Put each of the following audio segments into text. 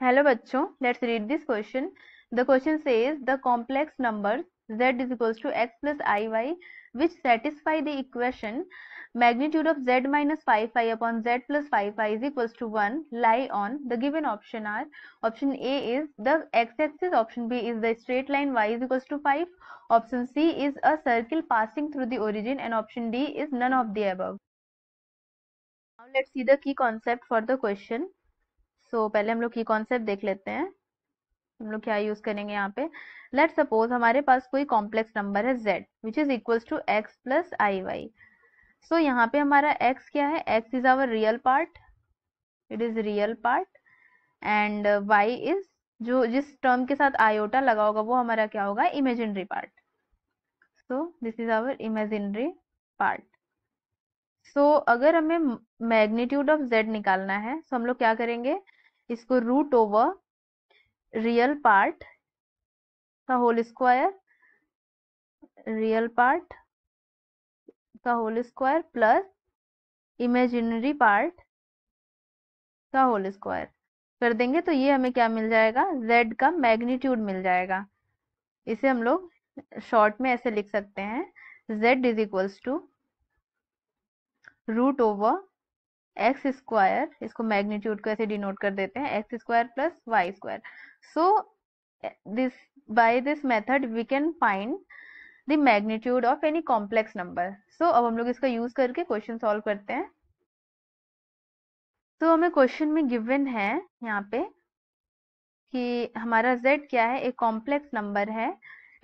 Hello bachcho, let's read this question. The question says the complex number z is equals to x plus iy which satisfy the equation magnitude of z minus 5i upon z plus 5i is equals to 1 lie on the given option are option a is the x-axis option b is the straight line y is equals to 5 option c is a circle passing through the origin and option d is none of the above now let's see the key concept for the question so so, पहले हम लोग की concept देख लेते हैं हम लोग क्या यूज करेंगे यहाँ पे लेट सपोज हमारे पास कोई कॉम्प्लेक्स नंबर है z which is equals to x plus i y so यहाँ पे हमारा x क्या है x is our real part it is real part and y is जो जिस टर्म के साथ आयोटा लगा होगा वो हमारा क्या होगा imaginary part so this is our imaginary part so अगर हमें मैग्नीट्यूड ऑफ z निकालना है सो so हम लोग क्या करेंगे इसको रूट ओवर रियल पार्ट का होल स्क्वायर रियल पार्ट का whole square plus imaginary part का होल स्क्वायर कर देंगे तो ये हमें क्या मिल जाएगा z का मैग्नीट्यूड मिल जाएगा इसे हम लोग शॉर्ट में ऐसे लिख सकते हैं z is equals to root over x square इसको मैग्नीट्यूड को ऐसे डिनोट कर देते हैं x square plus y square so this by this method we can find the magnitude of any complex number so अब हम लोग इसका यूज करके क्वेश्चन सॉल्व करते हैं तो so, हमें क्वेश्चन में गिवन है यहाँ पे कि हमारा z क्या है एक कॉम्प्लेक्स नंबर है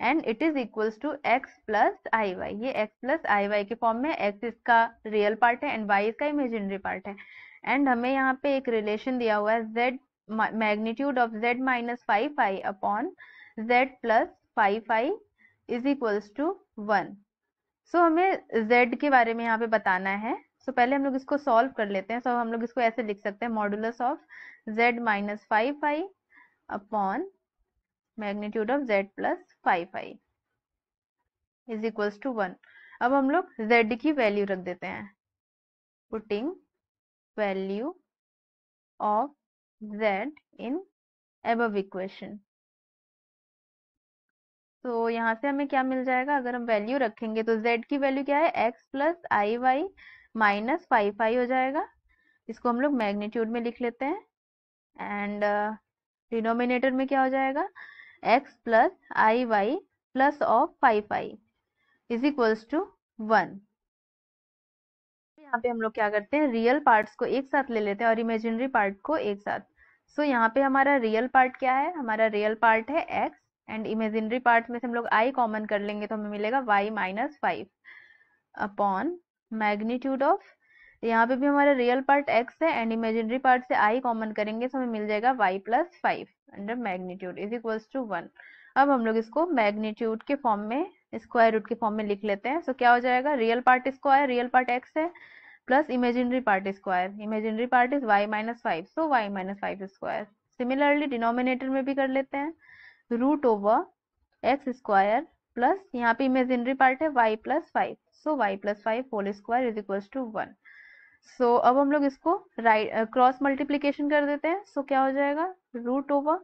and it is equal to x plus i y ये एक्स प्लस आई वाई के फॉर्म में एक्स इसका रियल पार्ट है एंड वाई इसका इमेजिनरी पार्ट है एंड हमें यहाँ पे एक रिलेशन दिया हुआ है z magnitude of z minus five i upon z plus five i is equal to one so हमें जेड के बारे में यहाँ पे बताना है सो so, पहले हम लोग इसको सॉल्व कर लेते हैं सो so, हम लोग इसको ऐसे लिख सकते हैं modulus of z minus five i upon magnitude of z plus five i is equal to one अब हम लोग z की वैल्यू रख देते हैं putting value of z in above equation तो यहाँ से हमें क्या मिल जाएगा अगर हम वैल्यू रखेंगे तो z की वैल्यू क्या है x plus i y minus five i हो जाएगा इसको हम लोग मैग्नीट्यूड में लिख लेते हैं एंड डिनोमिनेटर uh, में क्या हो जाएगा x plus i y plus of five i is equals to one यहाँ पे हम लोग क्या करते हैं रियल पार्ट्स को एक साथ ले लेते हैं और इमेजिनरी पार्ट को एक साथ सो so, यहाँ पे हमारा रियल पार्ट क्या है हमारा रियल पार्ट है एक्स एंड इमेजिनरी पार्ट में से हम लोग आई कॉमन कर लेंगे तो हमें मिलेगा y minus five upon magnitude of तो यहाँ पे भी हमारा रियल पार्ट x है एंड इमेजिनरी पार्ट से i कॉमन करेंगे तो हमें मिल जाएगा y plus five under magnitude is equals to one अब हम लोग इसको मैग्नीट्यूड के फॉर्म में स्क्वायर रूट के फॉर्म में लिख लेते हैं सो so, क्या हो जाएगा real part square real part x है plus imaginary part square imaginary part is y minus five so y minus five square similarly denominator में भी कर लेते हैं root over x square plus यहाँ पे इमेजिनरी पार्ट है y plus five so y plus five whole square is equals to one so so, अब हम लोग इसको राइट क्रॉस मल्टीप्लीकेशन कर देते हैं सो so, क्या हो जाएगा root over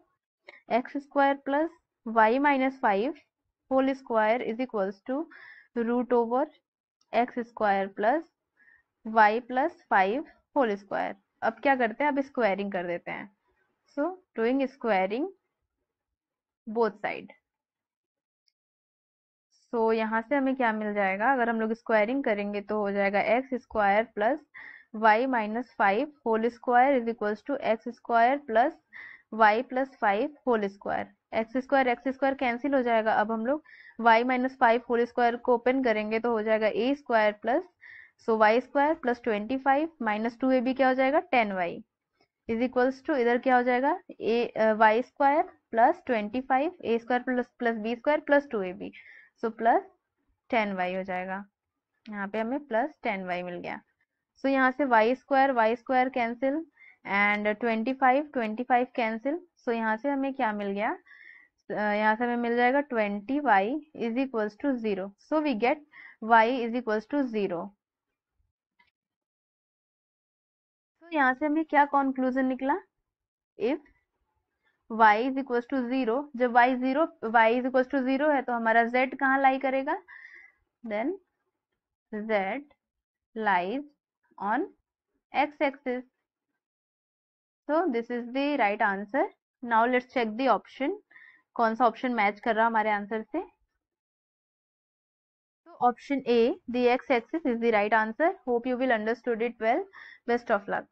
x square plus y minus five whole square is equals to root over x square plus y plus five whole square अब क्या करते हैं अब स्क्वायरिंग कर देते हैं so doing squaring both side so तो so, यहाँ से हमें क्या मिल जाएगा अगर हम लोग स्क्वायरिंग करेंगे तो हो जाएगा x square plus y minus five whole square is equals to x square plus y plus five whole square x square x square cancel हो जाएगा अब हम लोग y minus five whole square को ओपन करेंगे तो हो जाएगा a square plus so y square plus twenty five minus two a b क्या हो जाएगा ten y is equals to इधर क्या हो जाएगा ए Y square plus twenty five a square plus plus b square plus two a b so plus ten y हो जाएगा यहाँ पे हमें प्लस टेन वाई मिल गया सो so, यहाँ से y square y square cancel and twenty five twenty five cancel so यहाँ से हमें क्या मिल गया uh, यहाँ से हमें मिल जाएगा twenty y is equals to zero so we get y is equals to zero यहाँ से हमें क्या कॉन्क्लूजन निकला if y is equal to zero जब y zero y is equal to zero है तो हमारा z कहाँ लाई करेगा then z lies on x axis so this is the right answer now let's check the option कौन सा option match कर रहा हमारे आंसर से option A the x-axis is the right answer hope you will understood it well best of luck